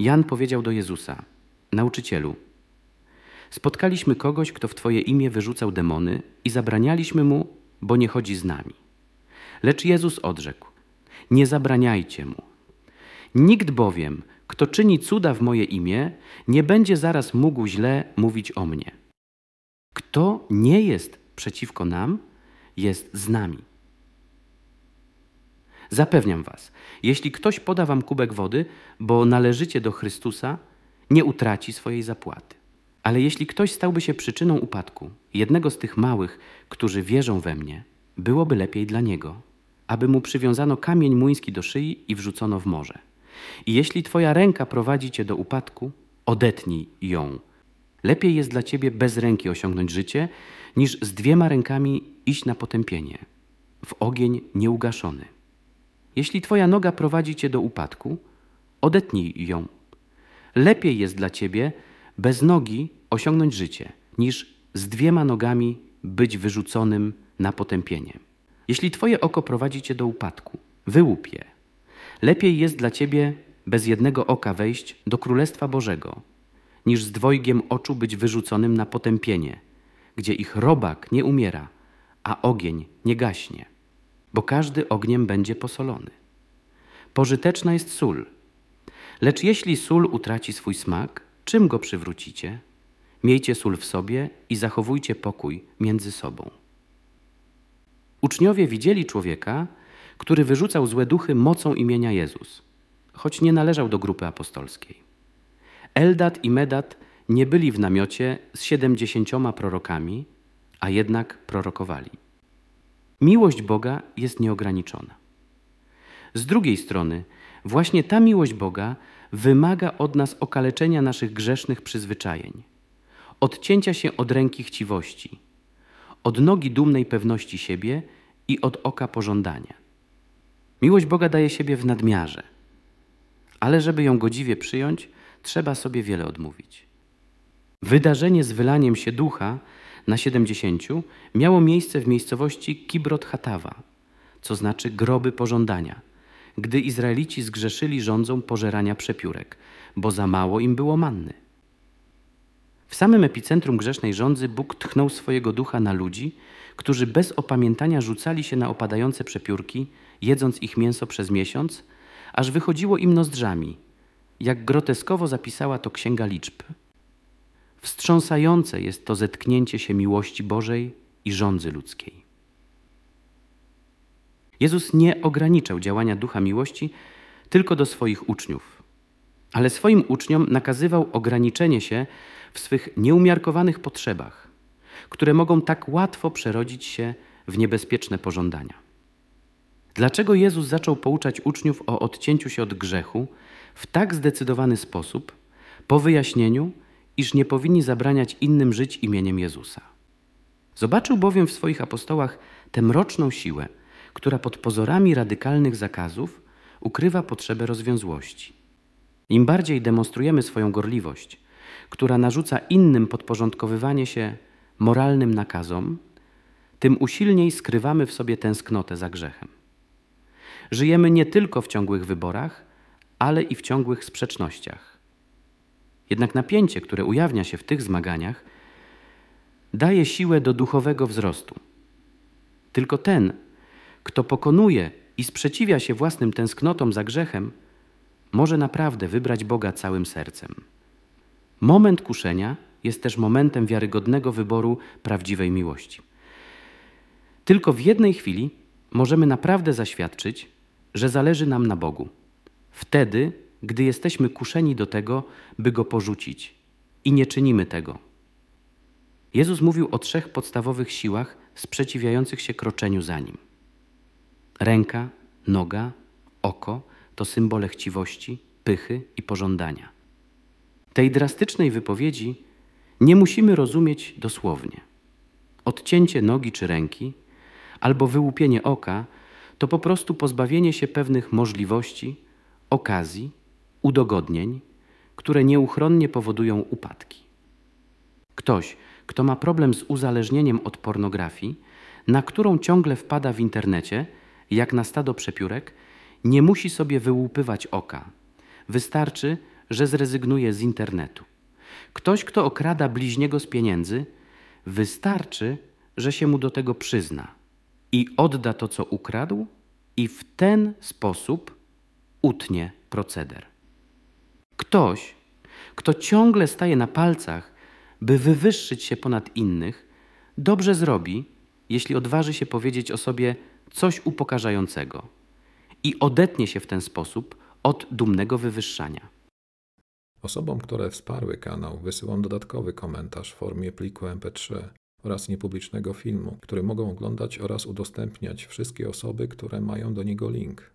Jan powiedział do Jezusa: Nauczycielu, spotkaliśmy kogoś, kto w Twoje imię wyrzucał demony i zabranialiśmy mu, bo nie chodzi z nami. Lecz Jezus odrzekł: Nie zabraniajcie mu. Nikt bowiem, kto czyni cuda w moje imię, nie będzie zaraz mógł źle mówić o mnie. Kto nie jest przeciwko nam, jest z nami. Zapewniam was, jeśli ktoś poda wam kubek wody, bo należycie do Chrystusa, nie utraci swojej zapłaty. Ale jeśli ktoś stałby się przyczyną upadku, jednego z tych małych, którzy wierzą we mnie, byłoby lepiej dla niego, aby mu przywiązano kamień młyński do szyi i wrzucono w morze. I jeśli twoja ręka prowadzi cię do upadku, odetnij ją. Lepiej jest dla ciebie bez ręki osiągnąć życie, niż z dwiema rękami iść na potępienie, w ogień nieugaszony. Jeśli twoja noga prowadzi cię do upadku, odetnij ją. Lepiej jest dla ciebie bez nogi osiągnąć życie, niż z dwiema nogami być wyrzuconym na potępienie. Jeśli twoje oko prowadzi cię do upadku, wyłup je. Lepiej jest dla ciebie bez jednego oka wejść do Królestwa Bożego, niż z dwojgiem oczu być wyrzuconym na potępienie, gdzie ich robak nie umiera, a ogień nie gaśnie bo każdy ogniem będzie posolony. Pożyteczna jest sól, lecz jeśli sól utraci swój smak, czym go przywrócicie? Miejcie sól w sobie i zachowujcie pokój między sobą. Uczniowie widzieli człowieka, który wyrzucał złe duchy mocą imienia Jezus, choć nie należał do grupy apostolskiej. Eldat i Medat nie byli w namiocie z siedemdziesięcioma prorokami, a jednak prorokowali. Miłość Boga jest nieograniczona. Z drugiej strony, właśnie ta miłość Boga wymaga od nas okaleczenia naszych grzesznych przyzwyczajeń, odcięcia się od ręki chciwości, od nogi dumnej pewności siebie i od oka pożądania. Miłość Boga daje siebie w nadmiarze, ale żeby ją godziwie przyjąć, trzeba sobie wiele odmówić. Wydarzenie z wylaniem się ducha na 70 miało miejsce w miejscowości Kibrot Hatawa, co znaczy groby pożądania, gdy Izraelici zgrzeszyli rządzą pożerania przepiórek, bo za mało im było manny. W samym epicentrum grzesznej rządzy Bóg tchnął swojego ducha na ludzi, którzy bez opamiętania rzucali się na opadające przepiórki, jedząc ich mięso przez miesiąc, aż wychodziło im nozdrzami, jak groteskowo zapisała to Księga Liczb – Wstrząsające jest to zetknięcie się miłości Bożej i rządzy ludzkiej. Jezus nie ograniczał działania ducha miłości tylko do swoich uczniów, ale swoim uczniom nakazywał ograniczenie się w swych nieumiarkowanych potrzebach, które mogą tak łatwo przerodzić się w niebezpieczne pożądania. Dlaczego Jezus zaczął pouczać uczniów o odcięciu się od grzechu w tak zdecydowany sposób, po wyjaśnieniu, iż nie powinni zabraniać innym żyć imieniem Jezusa. Zobaczył bowiem w swoich apostołach tę mroczną siłę, która pod pozorami radykalnych zakazów ukrywa potrzebę rozwiązłości. Im bardziej demonstrujemy swoją gorliwość, która narzuca innym podporządkowywanie się moralnym nakazom, tym usilniej skrywamy w sobie tęsknotę za grzechem. Żyjemy nie tylko w ciągłych wyborach, ale i w ciągłych sprzecznościach. Jednak napięcie, które ujawnia się w tych zmaganiach, daje siłę do duchowego wzrostu. Tylko ten, kto pokonuje i sprzeciwia się własnym tęsknotom za grzechem, może naprawdę wybrać Boga całym sercem. Moment kuszenia jest też momentem wiarygodnego wyboru prawdziwej miłości. Tylko w jednej chwili możemy naprawdę zaświadczyć, że zależy nam na Bogu. Wtedy gdy jesteśmy kuszeni do tego, by go porzucić i nie czynimy tego. Jezus mówił o trzech podstawowych siłach sprzeciwiających się kroczeniu za nim. Ręka, noga, oko to symbole chciwości, pychy i pożądania. Tej drastycznej wypowiedzi nie musimy rozumieć dosłownie. Odcięcie nogi czy ręki albo wyłupienie oka to po prostu pozbawienie się pewnych możliwości, okazji udogodnień, które nieuchronnie powodują upadki. Ktoś, kto ma problem z uzależnieniem od pornografii, na którą ciągle wpada w internecie, jak na stado przepiórek, nie musi sobie wyłupywać oka. Wystarczy, że zrezygnuje z internetu. Ktoś, kto okrada bliźniego z pieniędzy, wystarczy, że się mu do tego przyzna i odda to, co ukradł, i w ten sposób utnie proceder. Ktoś, kto ciągle staje na palcach, by wywyższyć się ponad innych, dobrze zrobi, jeśli odważy się powiedzieć o sobie coś upokarzającego i odetnie się w ten sposób od dumnego wywyższania. Osobom, które wsparły kanał, wysyłam dodatkowy komentarz w formie pliku MP3 oraz niepublicznego filmu, który mogą oglądać oraz udostępniać wszystkie osoby, które mają do niego link.